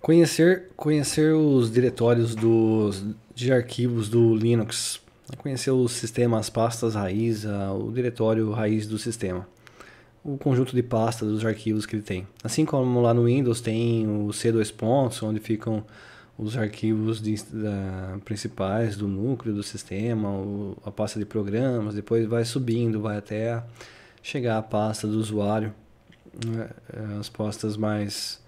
Conhecer, conhecer os diretórios dos, de arquivos do Linux. Conhecer os sistemas, pastas raiz, o diretório raiz do sistema. O conjunto de pastas dos arquivos que ele tem. Assim como lá no Windows tem o c dois pontos, onde ficam os arquivos de, da, principais do núcleo do sistema, o, a pasta de programas, depois vai subindo, vai até chegar à pasta do usuário, né? as pastas mais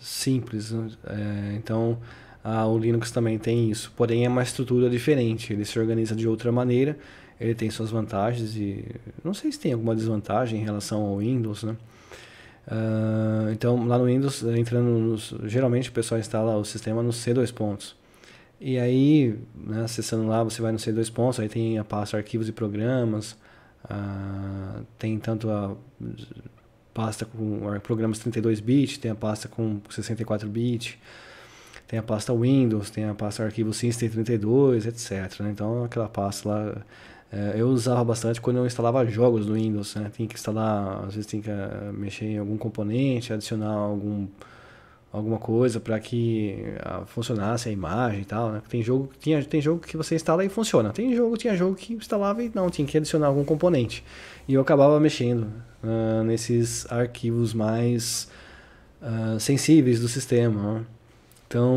simples. Né? É, então, a, o Linux também tem isso, porém é uma estrutura diferente, ele se organiza de outra maneira, ele tem suas vantagens e não sei se tem alguma desvantagem em relação ao Windows, né? Uh, então, lá no Windows, entrando nos, geralmente o pessoal instala o sistema no C2 pontos. E aí, né, acessando lá, você vai no C2 pontos, aí tem a pasta arquivos e programas, uh, tem tanto a pasta com é, programas 32-bit, tem a pasta com 64-bit, tem a pasta Windows, tem a pasta arquivo System32, etc. Né? Então aquela pasta lá é, eu usava bastante quando eu instalava jogos do Windows, né? Tinha que instalar, às vezes tinha que é, mexer em algum componente, adicionar algum alguma coisa para que ah, funcionasse a imagem e tal, né? Tem jogo, tinha, tem jogo que você instala e funciona. Tem jogo, tinha jogo que instalava e não, tinha que adicionar algum componente. E eu acabava mexendo uh, nesses arquivos mais uh, sensíveis do sistema. Né? Então,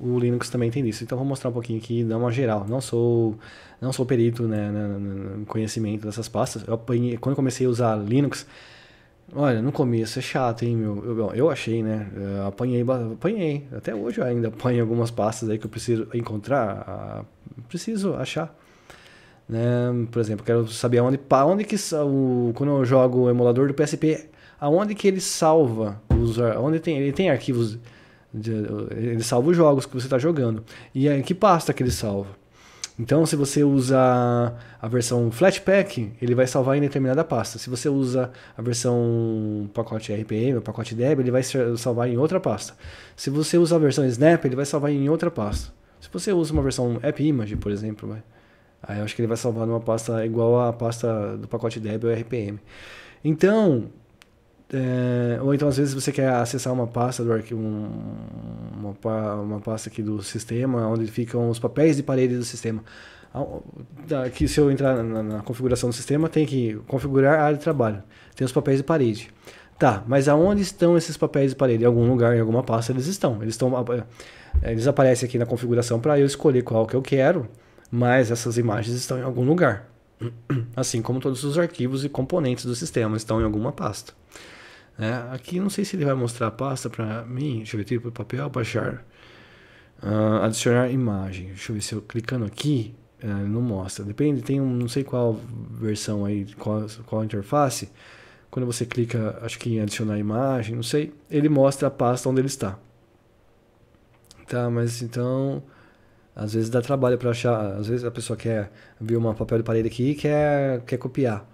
o Linux também tem isso. Então, vou mostrar um pouquinho aqui, dar uma geral. Não sou, não sou perito né, né, né no conhecimento dessas pastas. Eu quando comecei a usar Linux, Olha, no começo é chato, hein, meu? Eu, eu achei, né? Eu apanhei, apanhei. Até hoje eu ainda apanho algumas pastas aí que eu preciso encontrar, preciso achar. Né? Por exemplo, quero saber aonde, aonde que o, quando eu jogo o emulador do PSP, aonde que ele salva os, aonde tem, ele tem arquivos, de, ele salva os jogos que você está jogando e em que pasta que ele salva. Então, se você usa a versão Flatpak, ele vai salvar em determinada pasta. Se você usa a versão pacote RPM, ou pacote Deb, ele vai salvar em outra pasta. Se você usa a versão Snap, ele vai salvar em outra pasta. Se você usa uma versão AppImage, por exemplo, vai, aí eu acho que ele vai salvar numa pasta igual à pasta do pacote Deb ou RPM. Então, é, ou então às vezes você quer acessar uma pasta do arquivo, um, uma, uma pasta aqui do sistema, onde ficam os papéis de parede do sistema. Aqui, se eu entrar na, na configuração do sistema, tem que configurar a área de trabalho. Tem os papéis de parede. Tá, mas aonde estão esses papéis de parede? Em algum lugar, em alguma pasta, eles estão. Eles, estão, eh, eles aparecem aqui na configuração para eu escolher qual que eu quero, mas essas imagens estão em algum lugar. Assim como todos os arquivos e componentes do sistema estão em alguma pasta. É, aqui não sei se ele vai mostrar a pasta para mim. Deixa eu ver, tipo papel, baixar. Uh, ah, adicionar imagem. Deixa eu ver se eu clicando aqui, uh, não mostra. Depende, tem um, não sei qual versão aí, qual, qual interface. Quando você clica, acho que em adicionar imagem, não sei, ele mostra a pasta onde ele está. Tá, mas então às vezes dá trabalho para achar, às vezes a pessoa quer ver um papel de parede aqui e quer, quer copiar.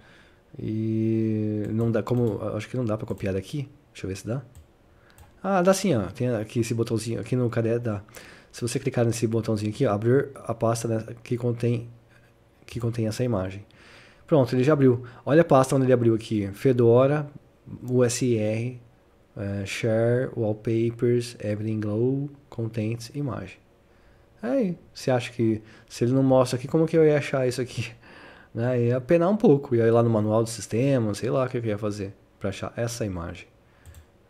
E não dá, como, acho que não dá pra copiar daqui. Deixa eu ver se dá. Ah, dá sim, ó. Tem aqui esse botãozinho, aqui no caderno dá. Se você clicar nesse botãozinho aqui, ó, abrir a pasta né, que contém que contém essa imagem. Pronto, ele já abriu. Olha a pasta onde ele abriu aqui. Fedora, USR, uh, é, Share, Wallpapers, Everything Glow, Contents, Imagem. Aí, é você acha que se ele não mostra aqui, como que eu ia achar isso aqui? Né? Ia penar um pouco, ia ir lá no manual do sistema, sei lá o que, eu ia fazer para achar essa imagem.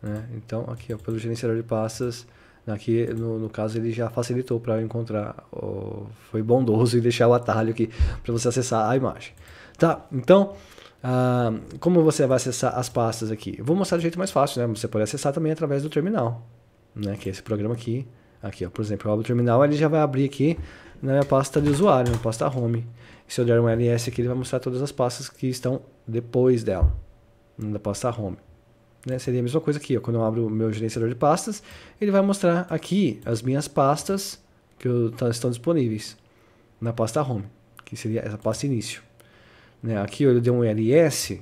Né? Então, aqui ó, pelo gerenciador de pastas, aqui no, no caso ele já facilitou para encontrar, ó, foi bondoso e deixar o atalho aqui para você acessar a imagem. Tá, então, ah, como você vai acessar as pastas aqui? Eu vou mostrar do jeito mais fácil, né? Você pode acessar também através do terminal, né? que é esse programa aqui. Aqui, ó, por exemplo, o terminal ele já vai abrir aqui na minha pasta de usuário, na pasta home. se eu der um ls aqui, ele vai mostrar todas as pastas que estão depois dela, na pasta home. Né? Seria a mesma coisa aqui, ó. quando eu abro o meu gerenciador de pastas, ele vai mostrar aqui as minhas pastas que eu, estão disponíveis na pasta home, que seria essa pasta início. Né? Aqui eu dei um ls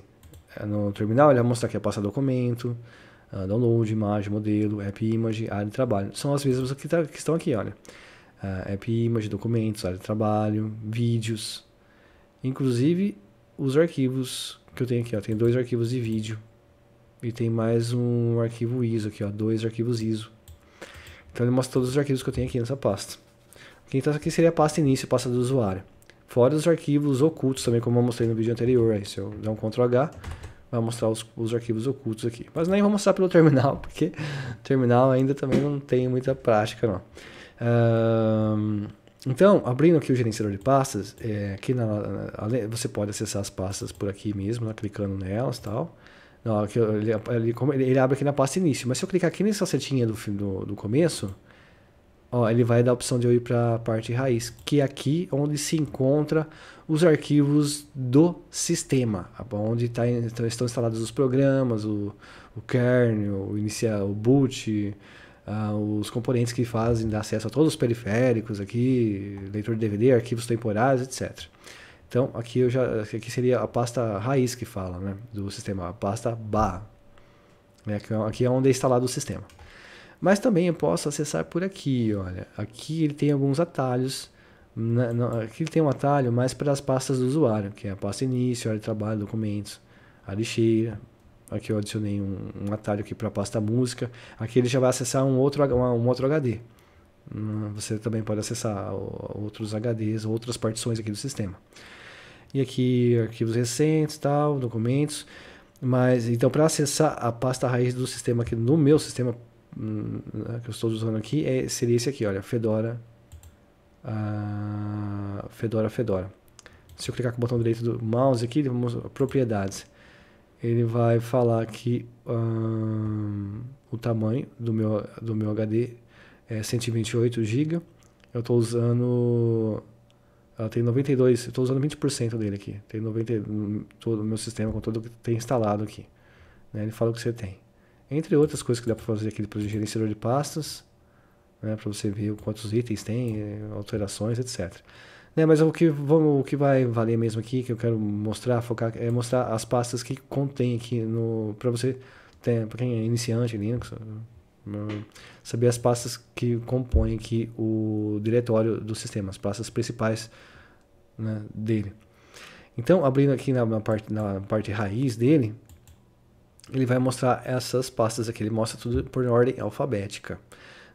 eh, no terminal, ele vai mostrar aqui a pasta documento, ah, download, imagem, modelo, app image, área de trabalho. São as mesmas que, tá, que estão aqui, olha uh, app image, documentos, área de trabalho, vídeos, inclusive os arquivos que eu tenho aqui, ó, tem dois arquivos de vídeo e tem mais um arquivo ISO aqui, ó, dois arquivos ISO. Então ele mostra todos os arquivos que eu tenho aqui nessa pasta. Então aqui seria a pasta início, a pasta do usuário. Fora os arquivos ocultos também, como eu mostrei no vídeo anterior. Aí, se eu der um Ctrl H, vai mostrar os, os, arquivos ocultos aqui. Mas nem vou mostrar pelo terminal, porque terminal ainda também não tem muita prática não então, abrindo aqui o gerenciador de pastas, é, aqui na, na, você pode acessar as pastas por aqui mesmo, né, clicando nelas e tal. Não, aqui, ele, ele, ele, abre aqui na pasta início, mas se eu clicar aqui nessa setinha do, do, do começo, ó, ele vai dar a opção de eu ir para a parte raiz, que é aqui onde se encontra os arquivos do sistema, tá onde tá, estão instalados os programas, o, o kernel, o inicial, o boot, Uh, os componentes que fazem dar acesso a todos os periféricos aqui, leitor de DVD, arquivos temporários, etc. Então, aqui, eu já, aqui seria a pasta raiz que fala né, do sistema, a pasta bar Né, é, aqui é onde é instalado o sistema. Mas também eu posso acessar por aqui, olha. Aqui ele tem alguns atalhos. Na, né, na, aqui ele tem um atalho mais para as pastas do usuário, que é a pasta início, área de trabalho, documentos, a lixeira, Aqui eu adicionei um, um atalho aqui para a pasta música. Aqui ele já vai acessar um outro, um outro HD. Hum, você também pode acessar outros HDs, outras partições aqui do sistema. E aqui arquivos recentes, tal, documentos. Mas então para acessar a pasta raiz do sistema aqui no meu sistema hum, que eu estou usando aqui é, seria esse aqui, olha, Fedora, uh, Fedora, Fedora. Se eu clicar com o botão direito do mouse aqui, vamos propriedades ele vai falar que o tamanho do meu, do meu HD é 128 GB. Eu estou usando. Ela tem 92, eu estou usando 20% dele aqui. Tem 90, todo o meu sistema com todo que tem instalado aqui. Né? Ele fala o que você tem. Entre outras coisas que dá para fazer aqui para o gerenciador de pastas, né? para você ver quantos itens tem, alterações, etc. Né, mas o que, vamos, o que vai valer mesmo aqui, que eu quero mostrar, focar, é mostrar as pastas que contém aqui no. para você. Para quem é iniciante em Linux, hum, saber as pastas que compõem aqui o diretório do sistema, as pastas principais né, dele. Então, abrindo aqui na, na, parte, na parte raiz dele, ele vai mostrar essas pastas aqui, ele mostra tudo por ordem alfabética.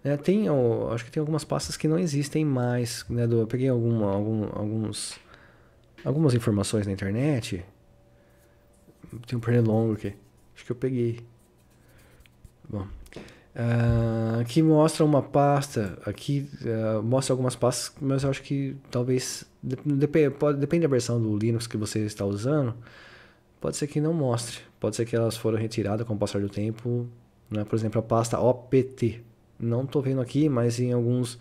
É, tem, eu, acho que tem algumas pastas que não existem mais, né, do, eu peguei alguma, algum, alguns, algumas informações na internet. Tem um pernilongo aqui. Acho que eu peguei. Bom. Uh, mostra uma pasta aqui, uh, mostra algumas pastas, mas eu acho que talvez dep pode, depende da versão do Linux que você está usando, pode ser que não mostre, pode ser que elas foram retiradas com o passar do tempo, né? por exemplo a pasta OPT, não estou vendo aqui, mas em alguns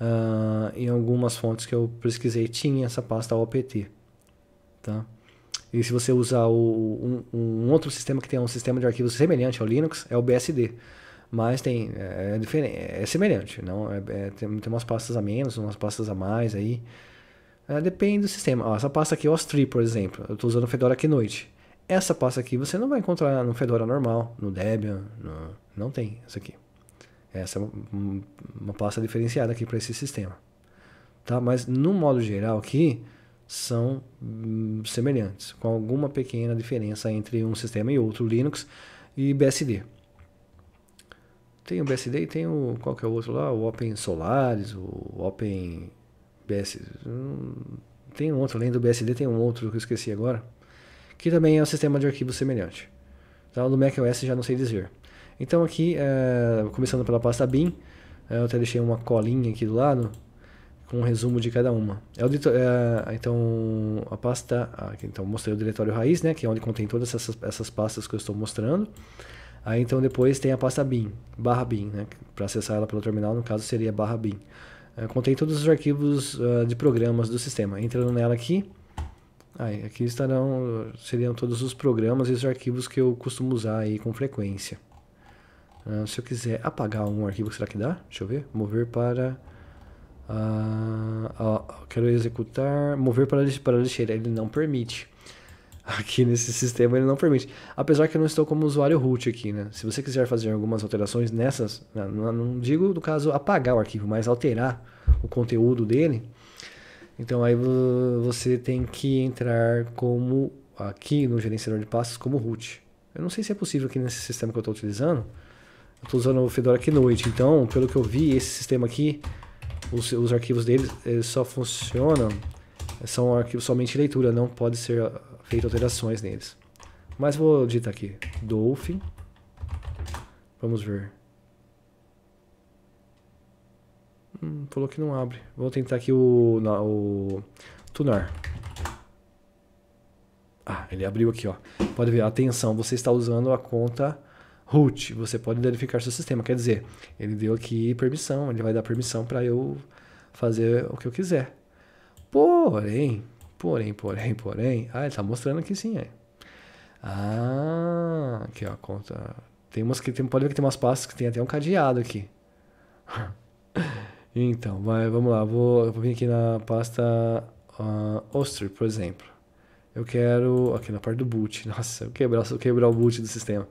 uh, em algumas fontes que eu pesquisei tinha essa pasta OPT, tá? E se você usar o, um, um, outro sistema que tem um sistema de arquivos semelhante ao Linux, é o BSD. Mas tem, é, é diferente, é semelhante, não? É, é, tem, tem umas pastas a menos, umas pastas a mais aí. É, depende do sistema. Ó, essa pasta aqui, Ostri, por exemplo. Eu estou usando o Fedora aqui noite. Essa pasta aqui você não vai encontrar no Fedora normal, no Debian, no... não tem essa aqui. Essa é uma pasta diferenciada aqui para esse sistema. Tá? Mas, no modo geral aqui, são hum, semelhantes, com alguma pequena diferença entre um sistema e outro, Linux e BSD. Tem o BSD e tem o qual é o outro lá, o Open Solaris, o Open BSD. Hum, tem um outro além do BSD, tem um outro que eu esqueci agora, que também é um sistema de arquivo semelhante. Tá? O do macOS já não sei dizer. Então aqui, é, começando pela pasta BIM, eh, eu até deixei uma colinha aqui do lado com um resumo de cada uma. É o, é, então a pasta, ah, aqui, então mostrei o diretório raiz, né, que é onde contém todas essas, essas pastas que eu estou mostrando. Aí então depois tem a pasta bin, barra bin, né, para acessar ela pelo terminal, no caso seria barra bin. É, contém todos os arquivos uh, de programas do sistema. Entrando nela aqui, aí, aqui estarão seriam todos os programas e os arquivos que eu costumo usar aí com frequência. Uh, se eu quiser apagar um arquivo, será que dá? Deixa eu ver. Mover para... Uh, uh, quero executar... Mover para, para a lixeira. Ele não permite. Aqui nesse sistema ele não permite. Apesar que eu não estou como usuário root aqui, né? Se você quiser fazer algumas alterações nessas... Né, não, não digo, no caso, apagar o arquivo, mas alterar o conteúdo dele... Então aí você tem que entrar como aqui no gerenciador de pastas como root. Eu não sei se é possível aqui nesse sistema que eu estou utilizando, eu tô usando o Fedora aqui noite, então, pelo que eu vi, esse sistema aqui, os, os arquivos deles só funcionam, são arquivos somente leitura, não pode ser ah, feito alterações neles. Mas vou digitar aqui, Dolphin, vamos ver. Hum, falou que não abre. Vou tentar aqui o, na, o tunar. Ah, ele abriu aqui, ó. Pode ver, atenção, você está usando a conta root, você pode verificar seu sistema. Quer dizer, ele deu aqui permissão, ele vai dar permissão para eu fazer o que eu quiser. Porém, porém, porém, porém. Ah, ele está mostrando aqui sim. é. Ah, aqui ó, conta. Tem umas que tem, pode ver que tem umas pastas que tem até um cadeado aqui. então, vai, vamos lá. Vou, vou vir aqui na pasta uh, Oster, por exemplo. Eu quero. Aqui na parte do boot. Nossa, eu quebrar, eu quebrar o boot do sistema.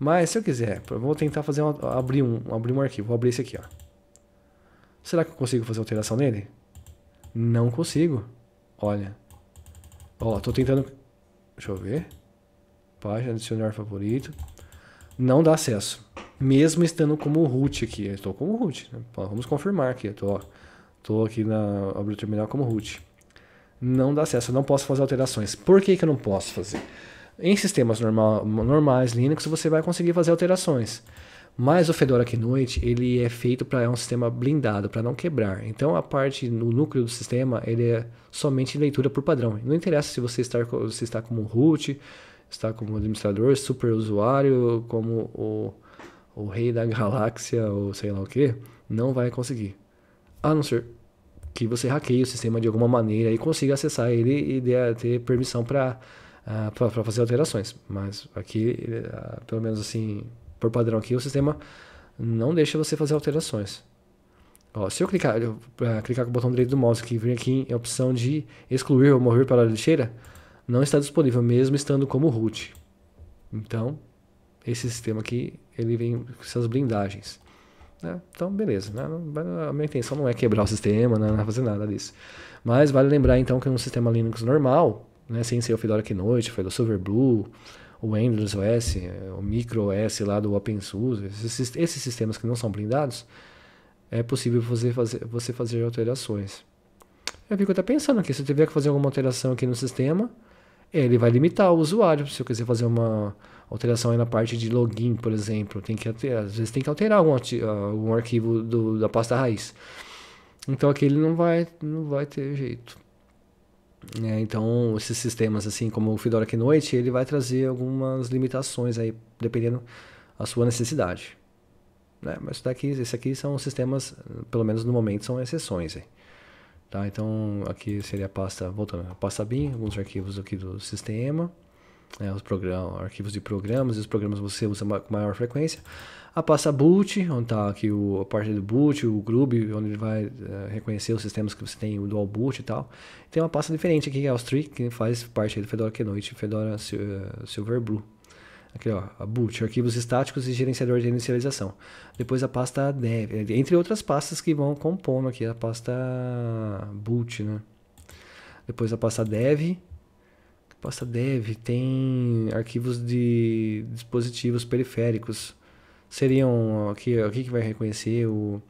Mas se eu quiser, eu vou tentar fazer uma, abrir, um, abrir um arquivo. Vou abrir esse aqui, ó. Será que eu consigo fazer alteração nele? Não consigo. Olha. Ó, tô tentando... Deixa eu ver. Página, adicionar favorito. Não dá acesso. Mesmo estando como root aqui. Estou como root. Né? Vamos confirmar aqui. Estou, tô, tô aqui na... abriu o terminal como root. Não dá acesso. Eu não posso fazer alterações. Por que que eu não posso fazer? Em sistemas normal, normais Linux você vai conseguir fazer alterações. Mas o Fedora noite ele é feito para é um sistema blindado, para não quebrar. Então a parte no núcleo do sistema, ele é somente leitura por padrão. Não interessa se você está, se está como root, está como administrador, super usuário, como o, o rei da galáxia ou sei lá o que, não vai conseguir. A não ser que você hackeie o sistema de alguma maneira e consiga acessar ele e dê, ter permissão para uh, ah, para fazer alterações. Mas aqui, uh, pelo menos assim, por padrão aqui, o sistema não deixa você fazer alterações. Ó, se eu clicar, eu, uh, clicar com o botão direito do mouse que vem aqui em é opção de excluir ou mover para a lixeira, não está disponível, mesmo estando como root. Então, esse sistema aqui, ele vem com essas blindagens. Né? Então, beleza. Né? A minha intenção não é quebrar o sistema, não é fazer nada disso. Mas vale lembrar então que num sistema Linux normal, né? Sem ser o Fedora noite, foi do Silverblue, o Windows OS, o Micro OS lá do OpenSUSE, esses, esses sistemas que não são blindados, é possível você fazer, você fazer alterações. Eu fico até pensando aqui se eu tiver que fazer alguma alteração aqui no sistema, ele vai limitar o usuário. Se eu quiser fazer uma alteração aí na parte de login, por exemplo, tem que alterar, às vezes tem que alterar algum, ah, algum arquivo do, da pasta raiz. Então aqui ele não vai, não vai ter jeito. É, então, esses sistemas, assim como o Fedora noite ele vai trazer algumas limitações aí, dependendo da sua necessidade. Né? Mas daqui, tá esse aqui são sistemas, pelo menos no momento, são exceções. Aí. Tá? Então, aqui seria a pasta, voltando, a pasta BIM, alguns arquivos aqui do sistema né, os programas, arquivos de programas, e os programas você usa com maior frequência. A pasta boot, onde está aqui o, a parte do boot, o groove, onde ele vai uh, reconhecer os sistemas que você tem, o dual boot e tal. tem uma pasta diferente aqui, que é o Tree, que faz parte do Fedora Kenoite, Fedora eh, Silverblue. Aqui ó, a boot, arquivos estáticos e gerenciador de inicialização. Depois a pasta dev, eh, entre outras pastas que vão compondo aqui a pasta boot, né? Depois a pasta dev, pasta dev, tem arquivos de dispositivos periféricos. Seriam aqui, o que vai reconhecer o,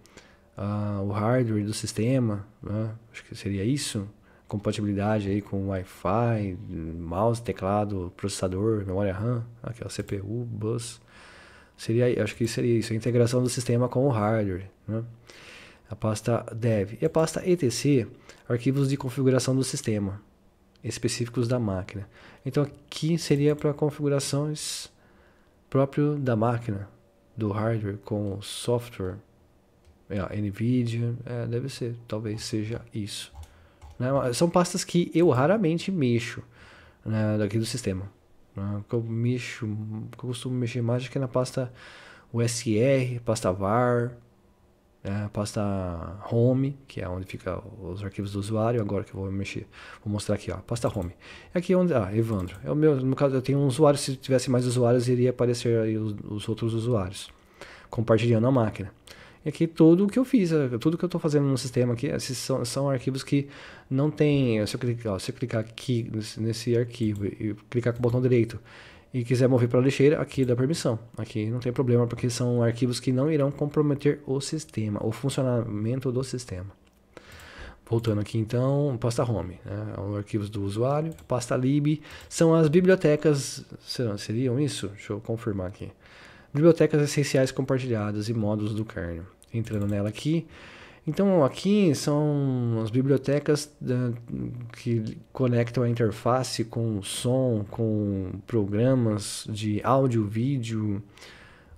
uh, o hardware do sistema, né? acho que seria isso. Compatibilidade aí com Wi-Fi, mouse, teclado, processador, memória RAM, aqui ó, CPU, bus. Seria, acho que seria isso, a integração do sistema com o hardware. Né? A pasta dev. E a pasta etc, arquivos de configuração do sistema específicos da máquina. Então aqui seria para configurações próprio da máquina, do hardware com o software, é, NVIDIA, é, deve ser, talvez seja isso. Né? São pastas que eu raramente mexo né, daqui do sistema. Né? Que eu mexo, que eu costumo mexer mais é, é na pasta USR, pasta VAR, é, pasta home, que é onde fica os arquivos do usuário, agora que eu vou mexer, vou mostrar aqui, ó, pasta home. é Aqui onde, ah, Evandro, é o meu, no caso eu tenho um usuário, se tivesse mais usuários iria aparecer aí os, os outros usuários, compartilhando a máquina. E aqui tudo o que eu fiz, é, tudo que eu estou fazendo no sistema aqui, esses são, são arquivos que não tem, se eu clicar, se eu clicar aqui nesse, nesse arquivo e clicar com o botão direito e quiser mover para a lixeira, aqui dá permissão. Aqui não tem problema, porque são arquivos que não irão comprometer o sistema, o funcionamento do sistema. Voltando aqui então, pasta home, né? os arquivos do usuário, pasta lib, são as bibliotecas, serão, seriam isso? Deixa eu confirmar aqui. Bibliotecas essenciais compartilhadas e módulos do kernel. Entrando nela aqui, então aqui são as bibliotecas que conectam a interface com som, com programas de áudio, vídeo,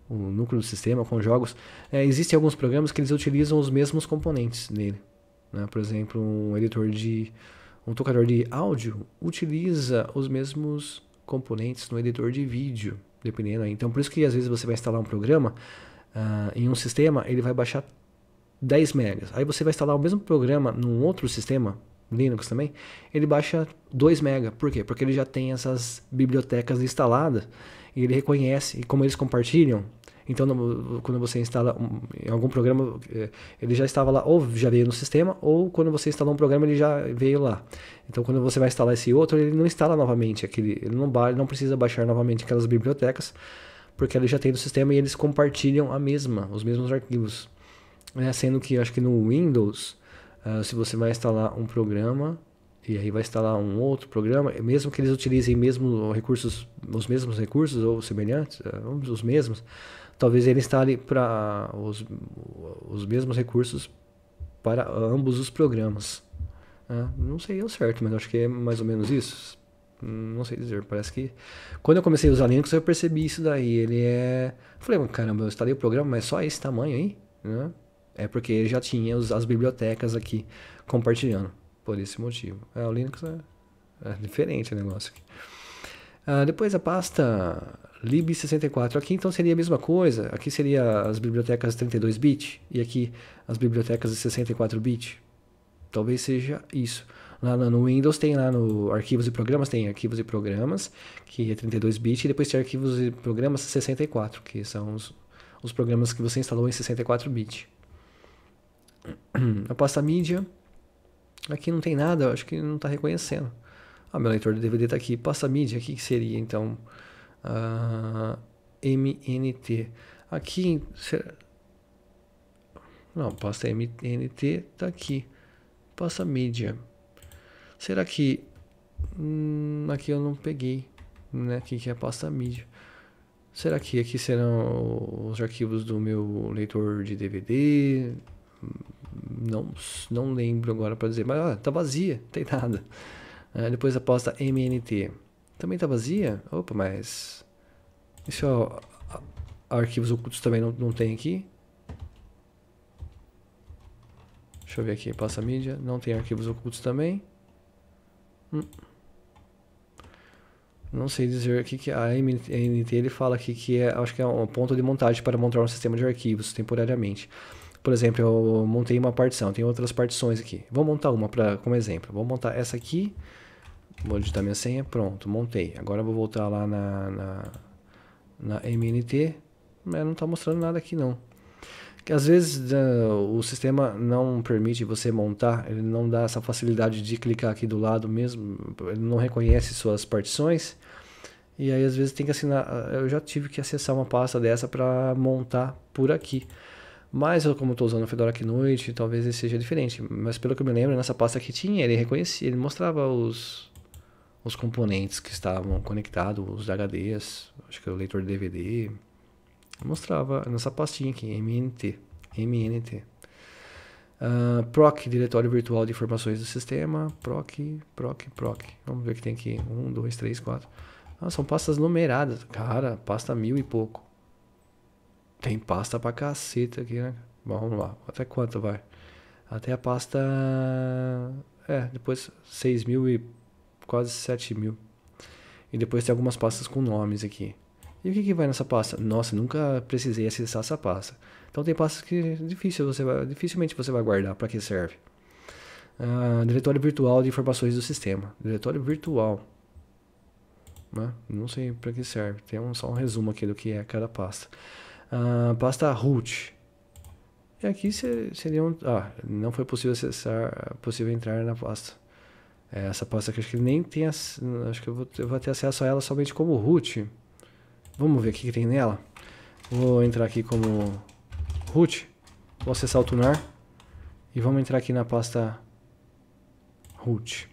o núcleo do sistema, com jogos. É, existem alguns programas que eles utilizam os mesmos componentes nele. Né? Por exemplo, um editor de. um tocador de áudio utiliza os mesmos componentes no editor de vídeo, dependendo aí. Então por isso que às vezes você vai instalar um programa. Uh, em um sistema, ele vai baixar 10 megas. Aí você vai instalar o mesmo programa num outro sistema, Linux também, ele baixa 2 mega. Por quê? Porque ele já tem essas bibliotecas instaladas e ele reconhece e como eles compartilham. Então, no, quando você instala um, em algum programa, eh, ele já estava lá, ou já veio no sistema, ou quando você instalou um programa, ele já veio lá. Então, quando você vai instalar esse outro, ele não instala novamente aquele, ele não, ele não precisa baixar novamente aquelas bibliotecas, porque ele já tem no sistema e eles compartilham a mesma, os mesmos arquivos. É, sendo que acho que no Windows, uh, se você vai instalar um programa e aí vai instalar um outro programa, mesmo que eles utilizem mesmo recursos, os mesmos recursos ou semelhantes, uh, os mesmos, talvez ele instale para os, os mesmos recursos para ambos os programas. Ah, não sei o certo, mas acho que é mais ou menos isso. Não sei dizer, parece que. Quando eu comecei a usar Linux, eu percebi isso daí. Ele é. Falei, caramba, eu instalei o programa, mas só esse tamanho aí? Né? É porque já tinha os, as bibliotecas aqui compartilhando, por esse motivo. É, o Linux é, é diferente o negócio aqui. Ah, depois a pasta lib64. Aqui então seria a mesma coisa. Aqui seria as bibliotecas 32-bit e aqui as bibliotecas de 64-bit. Talvez seja isso. Lá no Windows tem lá no arquivos e programas, tem arquivos e programas, que é 32-bit, e depois tem arquivos e programas 64, que são os, os programas que você instalou em 64-bit a pasta mídia. Aqui não tem nada, acho que não está reconhecendo. Ah, meu leitor de DVD está aqui. Pasta mídia, o que, seria então? Ah, MNT. Aqui. Será... Não, pasta MNT está aqui. Pasta mídia. Será que. Hum, aqui eu não peguei. Né? Aqui que é a pasta mídia. Será que aqui serão os arquivos do meu leitor de DVD? Não, não lembro agora para dizer, mas ó, tá vazia, não tem nada. Uh, depois aposta MNT. Também tá vazia? Opa, mas. Isso ó, é arquivos ocultos também não, não tem aqui. Deixa eu ver aqui, passa mídia. Não tem arquivos ocultos também. Hum. Não sei dizer o que, que é, a MNT ele fala aqui que é, acho que é um ponto de montagem para montar um sistema de arquivos temporariamente. Por exemplo, eu montei uma partição, tem outras partições aqui. Vou montar uma pra, como exemplo. Vou montar essa aqui, vou digitar minha senha, pronto, montei. Agora vou voltar lá na, na, na MNT, mas não está mostrando nada aqui não. Que às vezes né, o sistema não permite você montar, ele não dá essa facilidade de clicar aqui do lado mesmo, ele não reconhece suas partições. E aí às vezes tem que assinar, eu já tive que acessar uma pasta dessa para montar por aqui. Mas eu, como estou usando o Fedora aqui noite, talvez ele seja diferente. Mas pelo que eu me lembro, nessa pasta que tinha, ele reconhecia, ele mostrava os, os componentes que estavam conectados, os HDs, acho que é o leitor DVD. Mostrava nessa pastinha aqui, MNT. MNT. Uh, ah, PROC, diretório virtual de informações do sistema. PROC, PROC, PROC. Vamos ver o que tem aqui. Um, dois, três, quatro. Ah, são pastas numeradas. Cara, pasta mil e pouco. Tem pasta pra caceta aqui, né? Bom, vamos lá. Até quanto vai? Até a pasta. É, depois 6 mil e quase 7 mil. E depois tem algumas pastas com nomes aqui. E o que, que vai nessa pasta? Nossa, nunca precisei acessar essa pasta. Então tem pastas que difícil você vai, dificilmente você vai guardar. Para que serve? Uh, diretório virtual de informações do sistema. Diretório virtual. Né? Não sei para que serve. Tem um, só um resumo aqui do que é cada pasta. Uh, pasta root. E aqui seria um... Ah, não foi possível acessar, possível entrar na pasta. É essa pasta que acho que nem tem... Acho que eu vou, eu vou ter acesso a ela somente como root. Vamos ver o que, que tem nela. Vou entrar aqui como root. Vou acessar o tunar. E vamos entrar aqui na pasta root.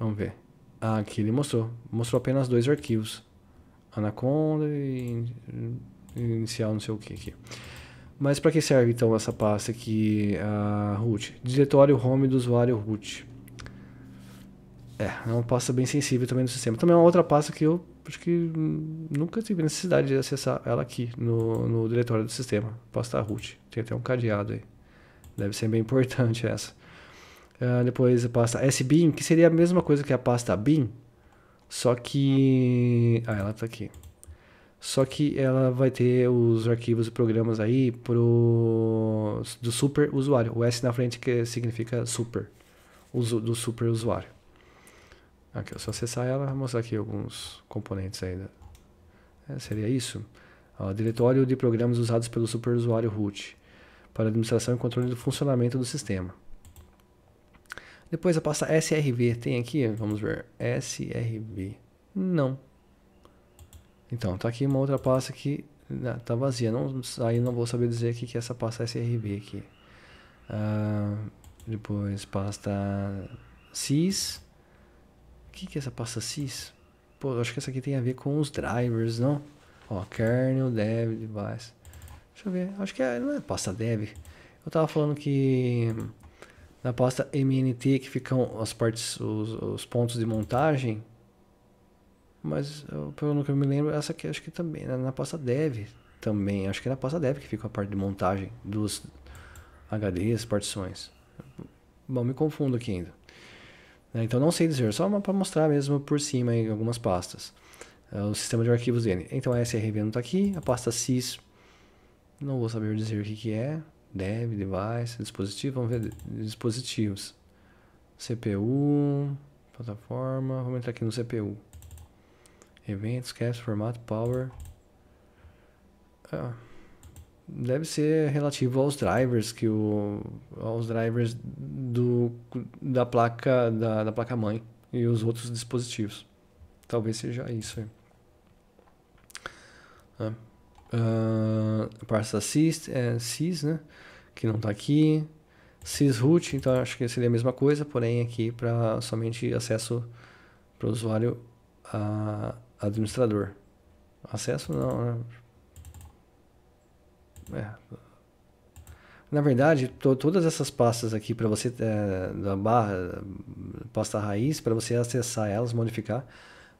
Vamos ver. Ah, aqui ele mostrou. Mostrou apenas dois arquivos. Anaconda e inicial, não sei o que aqui. Mas para que serve então essa pasta aqui, a root? Diretório home do usuário root. É, é uma pasta bem sensível também no sistema. Também é uma outra pasta que eu acho que nunca tive necessidade de acessar ela aqui no, no diretório do sistema. Pasta root. Tem até um cadeado aí. Deve ser bem importante essa. Uh, depois a pasta sbin, que seria a mesma coisa que a pasta bin, só que... Ah, ela está aqui. Só que ela vai ter os arquivos e programas aí pro, do super usuário. O S na frente que significa super. Uso do super usuário. Aqui, se eu acessar ela, vou mostrar aqui alguns componentes ainda. É, seria isso. Ó, diretório de programas usados pelo super usuário root para administração e controle do funcionamento do sistema. Depois a pasta SRV tem aqui, vamos ver, SRV. Não, então, tá aqui uma outra pasta que né, tá vazia. Não, aí não vou saber dizer o que, que essa pasta é SRB aqui. Uh, depois pasta sys. O que, que é essa pasta sys? Pô, acho que essa aqui tem a ver com os drivers, não? Ó, kernel, dev, device. Deixa eu ver. Acho que é, não é pasta dev. Eu tava falando que na pasta mnt que ficam as partes, os, os pontos de montagem, mas pelo que eu me lembro, essa aqui acho que também, né? na, na pasta dev também, acho que é na pasta dev que fica a parte de montagem dos HDs, partições. Bom, me confundo aqui ainda. É, então não sei dizer, só para mostrar mesmo por cima em algumas pastas. É, o sistema de arquivos dele. Então a SRV não está aqui, a pasta sys não vou saber dizer o que, que é. Dev, device, dispositivo, vamos ver dispositivos. CPU, plataforma, vamos entrar aqui no CPU. Eventos, caps, formato, power. Ah, deve ser relativo aos drivers que o aos drivers do da placa da, da placa mãe e os outros dispositivos. Talvez seja isso. Aí. Ah, uh, assist, é sys, né? Que não está aqui. sysroot, então acho que seria a mesma coisa, porém aqui para somente acesso para o usuário a uh, Administrador. Acesso não, né? É. Na verdade, to, todas essas pastas aqui para você é, da barra pasta raiz para você acessar elas, modificar,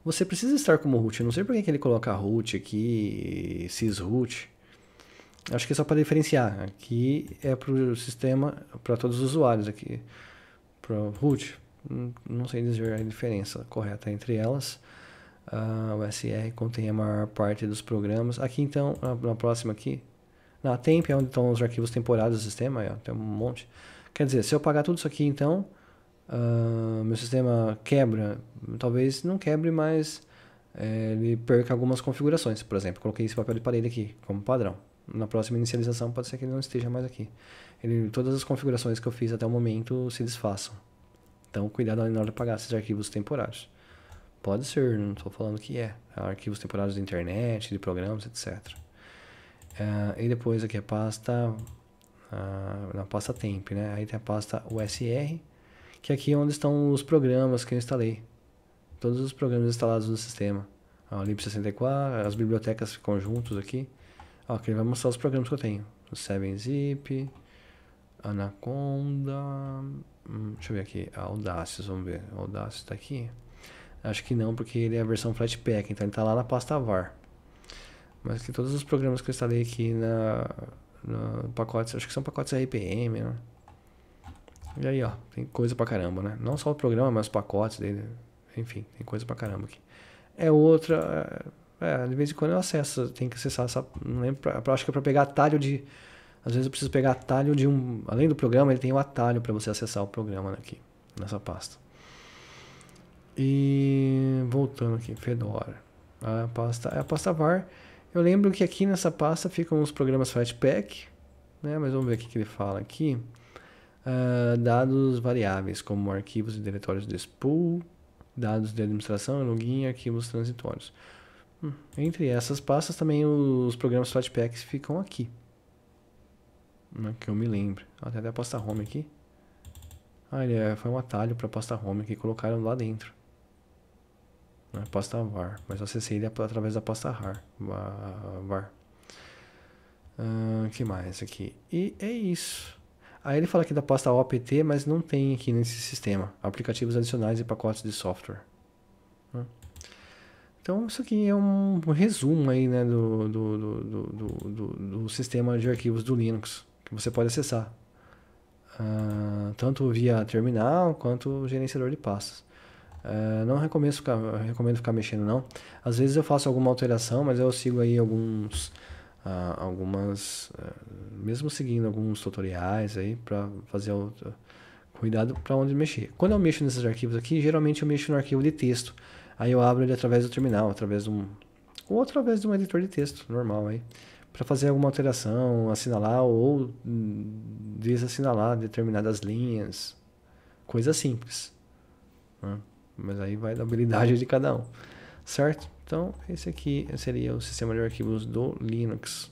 você precisa estar como root. Eu não sei por que ele coloca root aqui, sysroot. Acho que é só para diferenciar. Aqui é para o sistema, para todos os usuários aqui. Para root, hum, não sei dizer a diferença correta entre elas. Ah, o SR contém a maior parte dos programas. Aqui então, na, na próxima aqui, na temp é onde estão os arquivos temporários do sistema, aí, ó, tem um monte. Quer dizer, se eu apagar tudo isso aqui então, uh, meu sistema quebra, talvez não quebre, mas é, ele perca algumas configurações. Por exemplo, coloquei esse papel de parede aqui como padrão. Na próxima inicialização pode ser que ele não esteja mais aqui. Ele, todas as configurações que eu fiz até o momento se desfaçam. Então cuidado na hora de apagar esses arquivos temporários. Pode ser, não estou falando que é. Arquivos temporários da internet, de programas, etc. Uh, ah, e depois aqui a pasta, uh, ah, na pasta temp, né? Aí tem a pasta USR, que é aqui é onde estão os programas que eu instalei. Todos os programas instalados no sistema. Ó, Lib64, as bibliotecas conjuntos aqui. Ó, aqui ele vai mostrar os programas que eu tenho. O 7-Zip, Anaconda, hum, deixa eu ver aqui, Audacity. vamos ver. Audacity está aqui. Acho que não, porque ele é a versão Flatpak, então ele está lá na pasta var. Mas que todos os programas que eu instalei aqui na, na pacotes, acho que são pacotes RPM, né? E aí, ó, tem coisa pra caramba, né? Não só o programa, mas os pacotes dele. Enfim, tem coisa pra caramba aqui. É outra. É, é de vez em quando eu acesso, tem que acessar essa. Não lembro, pra, acho que é pra pegar atalho de. Às vezes eu preciso pegar atalho de um. Além do programa, ele tem um atalho para você acessar o programa aqui, nessa pasta. E voltando aqui, Fedora. A pasta, a pasta var. Eu lembro que aqui nessa pasta ficam os programas Flatpak, né? mas vamos ver o que, ele fala aqui. Uh, dados variáveis, como arquivos e diretórios de spool, dados de administração, login e arquivos transitórios. Hum, entre essas pastas também os programas Flatpaks ficam aqui. Né, que eu me lembro. Até a pasta home aqui. Ah, ele é, foi um atalho para a pasta home que colocaram lá dentro. Não é pasta var, mas o acessei através da pasta har, var. O uh, que mais aqui? E é isso. Aí ele fala aqui da pasta OPT, mas não tem aqui nesse sistema. Aplicativos adicionais e pacotes de software. Então isso aqui é um resumo aí, né, do, do, do, do, do sistema de arquivos do Linux, que você pode acessar. Uh, tanto via terminal quanto gerenciador de pastas. Ah, não recomendo ficar, recomendo ficar mexendo não. Às vezes eu faço alguma alteração, mas eu sigo aí alguns, uh, algumas, uh, mesmo seguindo alguns tutoriais aí para fazer o cuidado para onde mexer. Quando eu mexo nesses arquivos aqui, geralmente eu mexo no arquivo de texto. Aí eu abro ele através do terminal, através de um ou através de um editor de texto normal aí para fazer alguma alteração, assinalar ou desassinalar determinadas linhas, coisa simples. Né? Mas aí vai da habilidade de cada um, certo? Então, esse aqui seria o sistema de arquivos do Linux.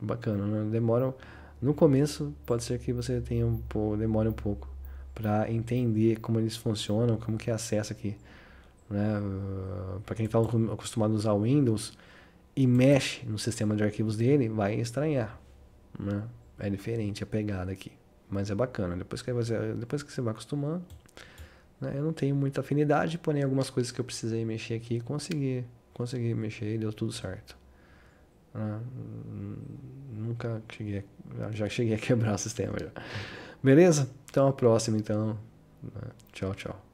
Bacana, né? Demora, no começo, pode ser que você tenha um pouco, demore um pouco para entender como eles funcionam, como que é acessa aqui. Né? Para quem está acostumado a usar o Windows e mexe no sistema de arquivos dele, vai estranhar. Né? É diferente a pegada aqui. Mas é bacana. Depois que você, depois que você vai acostumando, né? Eu não tenho muita afinidade, porém algumas coisas que eu precisei mexer aqui, consegui, consegui mexer e deu tudo certo. Né? Nunca cheguei, a, já cheguei a quebrar o sistema já. Beleza? Então a próxima então. Né? Tchau, tchau.